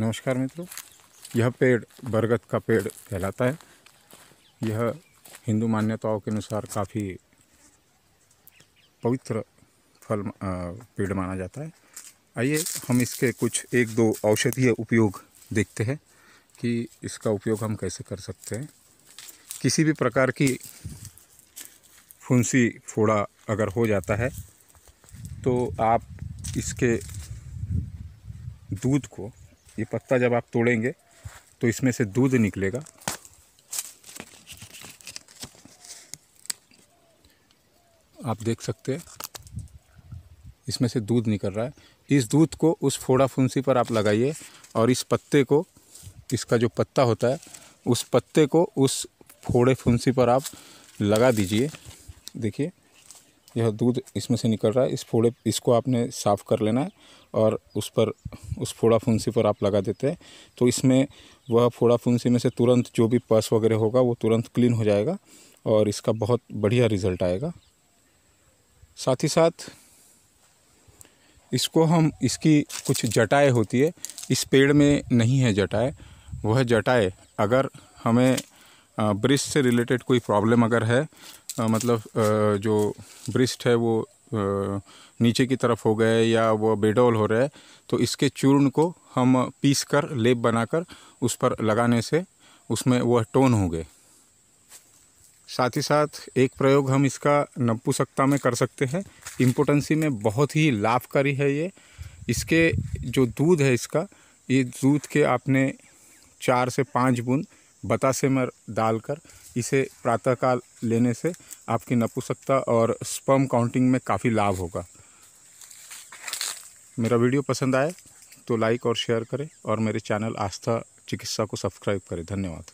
नमस्कार मित्रों यह पेड़ बरगद का पेड़ कहलाता है यह हिंदू मान्यताओं के अनुसार काफ़ी पवित्र फल पेड़ माना जाता है आइए हम इसके कुछ एक दो औषधीय उपयोग देखते हैं कि इसका उपयोग हम कैसे कर सकते हैं किसी भी प्रकार की फुंसी फोड़ा अगर हो जाता है तो आप इसके दूध को ये पत्ता जब आप तोड़ेंगे तो इसमें से दूध निकलेगा आप देख सकते हैं इसमें से दूध निकल रहा है इस दूध को उस फोड़ा फुंसी पर आप लगाइए और इस पत्ते को इसका जो पत्ता होता है उस पत्ते को उस फोड़े फुंसी पर आप लगा दीजिए देखिए यह दूध इसमें से निकल रहा है इस फोड़े इसको आपने साफ़ कर लेना है और उस पर उस फोड़ा फुंसी पर आप लगा देते हैं तो इसमें वह फोड़ा फुंसी में से तुरंत जो भी पस वगैरह होगा वो तुरंत क्लीन हो जाएगा और इसका बहुत बढ़िया रिज़ल्ट आएगा साथ ही साथ इसको हम इसकी कुछ जटाएँ होती है इस पेड़ में नहीं है जटाएँ वह जटाएँ अगर हमें ब्रिश से रिलेटेड कोई प्रॉब्लम अगर है मतलब जो ब्रिस्ट है वो नीचे की तरफ हो गए या वो बेडोल हो रहा है तो इसके चूर्ण को हम पीस कर लेप बनाकर उस पर लगाने से उसमें वह टोन हो गए साथ ही साथ एक प्रयोग हम इसका नपू सकता में कर सकते हैं इम्पोर्टेंसी में बहुत ही लाभकारी है ये इसके जो दूध है इसका ये दूध के आपने चार से पाँच बूंद बतासेमर में डालकर इसे प्रातःकाल लेने से आपकी नपुसकता और स्पर्म काउंटिंग में काफ़ी लाभ होगा मेरा वीडियो पसंद आए तो लाइक और शेयर करें और मेरे चैनल आस्था चिकित्सा को सब्सक्राइब करें धन्यवाद